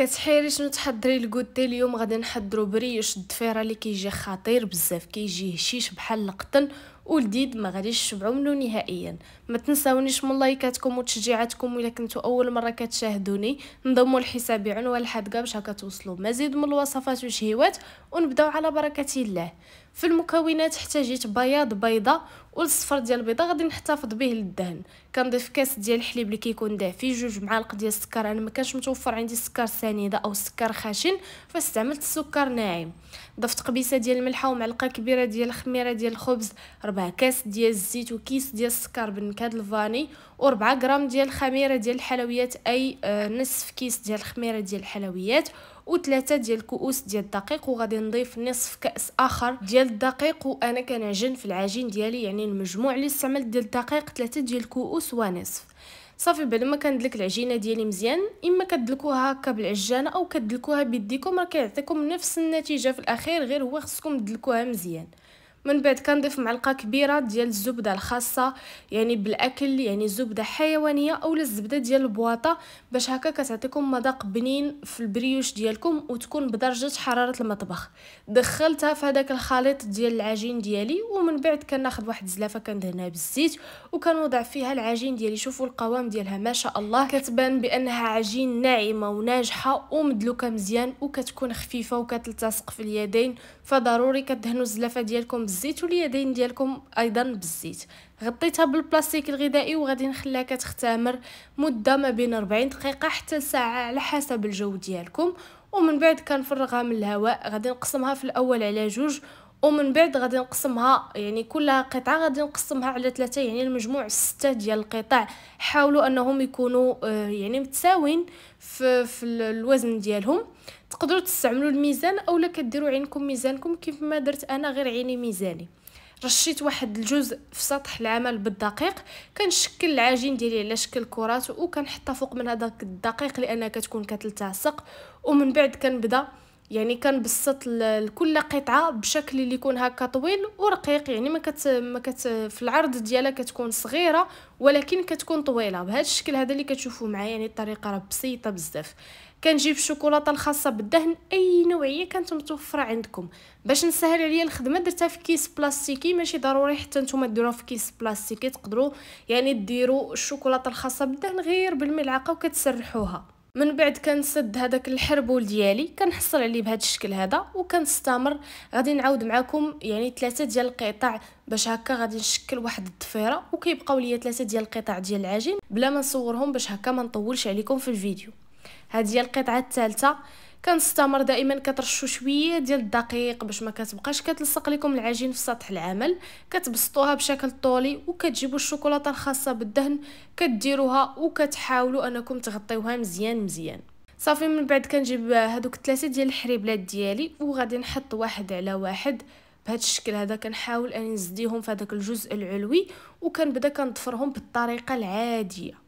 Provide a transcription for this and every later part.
كتحيري شنو تحضري الكوتي اليوم غادي نحضرو بريش الدفيرة اللي كيجي خطير بزاف كيجي هشيش بحال القطن ولذيذ ما غاديش تشبعوا منه نهائيا ما تنساونيش من لايكاتكم وتشجيعاتكم الا كنتو اول مره كتشاهدوني نضموا لحسابي عنوان الحدقه باش هكا توصلوا مزيد من الوصفات والشهيوات ونبداو على بركه الله في المكونات احتاجيت بياض بيضه والصفر ديال البيضه غادي نحتفظ به للدهن كنضيف كاس ديال الحليب اللي كيكون دافي جوج معالق ديال السكر انا ما كانش متوفر عندي السكر سنيده او السكر خشن فاستعملت السكر ناعم ضفت قبيسه ديال الملحه ومعلقه كبيره ديال الخميره ديال الخبز ربع كاس ديال الزيت وكيس ديال السكر بنكهه الفاني و4 غرام ديال الخميره ديال الحلويات اي آه، نصف كيس ديال الخميره ديال الحلويات وثلاثه ديال كؤوس ديال الدقيق وغادي نضيف نصف كاس اخر ديال الدقيق وانا كنعجن في العجين ديالي يعني المجموع اللي استعملت ديال الدقيق ثلاثه ديال الكؤوس ونصف صافي بعد ما كندلك العجينه ديالي مزيان اما كدلكوها هكا بالعجانه او كدلكوها بيديكم راه كيعطيكم نفس النتيجه في الاخير غير هو خصكم تدلكوها مزيان من بعد كنضيف معلقه كبيره ديال الزبده الخاصه يعني بالاكل يعني زبده حيوانيه اولا الزبده ديال البواطه باش هكا كتعطيكم مذاق بنين في البريوش ديالكم وتكون بدرجه حراره المطبخ دخلتها في هذاك الخليط ديال العجين ديالي ومن بعد كناخذ واحد الزلافه كندهنها بالزيت وكنوضع فيها العجين ديالي شوفوا القوام ديالها ما شاء الله كتبان بانها عجين ناعمه وناجحه ومدلوكه مزيان وكتكون خفيفه وكتلتصق في اليدين فضروري كتدهنوا الزلافه ديالكم بالزيت واليدين ديالكم ايضا بالزيت غطيتها بالبلاستيك الغذائي وغادي نخليها كتختمر مده ما بين 40 دقيقه حتى ساعه على حسب الجو ديالكم ومن بعد كنفرغها من الهواء غادي نقسمها في الاول على جوج ومن بعد غادي نقسمها يعني كل قطعه غادي نقسمها على ثلاثه يعني المجموع سته ديال القطع حاولوا انهم يكونوا آه، يعني متساوين في, في الوزن ديالهم تقدروا تستعملوا الميزان اولا كديروا عينكم ميزانكم كيف ما درت انا غير عيني ميزاني رشيت واحد الجزء في سطح العمل بالدقيق كنشكل العجين ديالي على شكل كرات وكنحطها فوق من هذاك الدقيق لانها كتكون كتلتصق ومن بعد كنبدا يعني كنبسط لكل قطعه بشكل اللي يكون هكا طويل ورقيق يعني ما كت ما كت في العرض ديالها كتكون صغيره ولكن كتكون طويله بهذا الشكل هذا اللي كتشوفوا معايا يعني الطريقه راه بسيطه بزاف كنجيب الشوكولاته الخاصه بالدهن اي نوعيه كانت متوفره عندكم باش نسهل عليا الخدمه درتها في كيس بلاستيكي ماشي ضروري حتى نتوما ديروها في كيس بلاستيكي تقدروا يعني ديروا الشوكولاته الخاصه بالدهن غير بالملعقه وكتسرحوها من بعد كنسد هذاك الحربول ديالي كنحصل عليه بهذا الشكل هذا وكنستمر غادي نعاود معكم يعني ثلاثه ديال القطع باش هكا غادي نشكل واحد الضفيره وكيبقاو ليا ثلاثه ديال القطع ديال العجين بلا ما نصورهم باش هكا ما نطولش عليكم في الفيديو هذه هي القطعه الثالثه كنستمر دائما كترشوا شويه ديال الدقيق باش ما كتبقاش كتلصق لكم العجين في سطح العمل كتبسطوها بشكل طولي وكتجيبوا الشوكولاته الخاصه بالدهن كديروها وكتحاولوا انكم تغطيوها مزيان مزيان صافي من بعد كنجيب هذوك ثلاثه ديال الحريبلات ديالي وغادي نحط واحد على واحد بهذا الشكل هذا كنحاول اني نزديهم في هذاك الجزء العلوي وكنبدا كنضفرهم بالطريقه العاديه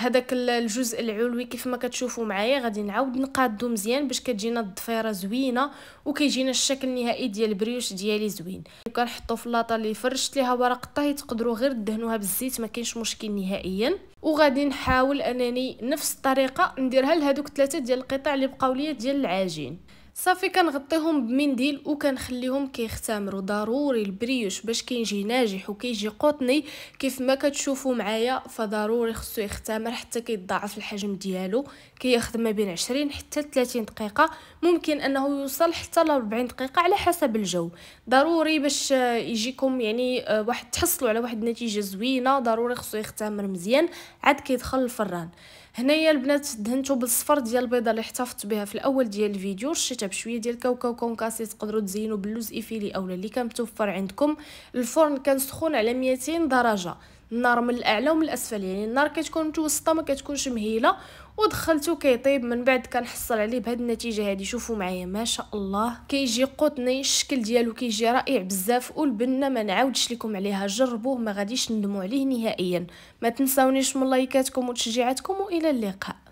هذاك الجزء العلوي كيف ما كتشوفوا معايا غادي نعاود نقادو مزيان باش كتجينا الضفيره زوينه وكيجينا الشكل النهائي ديال البريوش ديالي زوين كنحطو في اللاطه اللي فرشت ليها ورق الطهي تقدروا غير دهنوها بالزيت ما كاينش مشكل نهائيا وغادي نحاول انني نفس الطريقه نديرها لهذوك ثلاثه ديال القطع اللي بقاو ليا ديال العجين صافي كنغطيهم بمنديل وكنخليهم كيختمروا ضروري البريوش باش كيجي ناجح وكيجي قطني كيف ما كتشوفوا معايا فضروري خصو يختمر حتى كيضاعف الحجم ديالو كياخذ ما بين 20 حتى 30 دقيقه ممكن انه يوصل حتى ل 40 دقيقه على حسب الجو ضروري باش يجيكم يعني آه، واحد تحصلوا على واحد النتيجه زوينه ضروري خصو يختمر مزيان عاد كيدخل الفران هنايا البنات دهنتو بالصفر ديال البيضه اللي احتفظت بها في الاول ديال الفيديو رشيتها بشويه ديال كاوكاو كونكاسي تقدروا تزينوا باللوز ايفيلي اولا اللي كان متوفر عندكم الفرن كان سخون على 200 درجه النار من الاعلى ومن الاسفل يعني النار كتكون متوسطه ما كتكونش مهيله ودخلته كيطيب من بعد كنحصل عليه بهاد النتيجه هادي شوفوا معايا ما شاء الله كيجي قطني الشكل ديالو كيجي رائع بزاف والبنه ما نعاودش لكم عليها جربوه ما غاديش ندموا عليه نهائيا ما تنساونيش من لايكاتكم وتشجيعاتكم والى اللقاء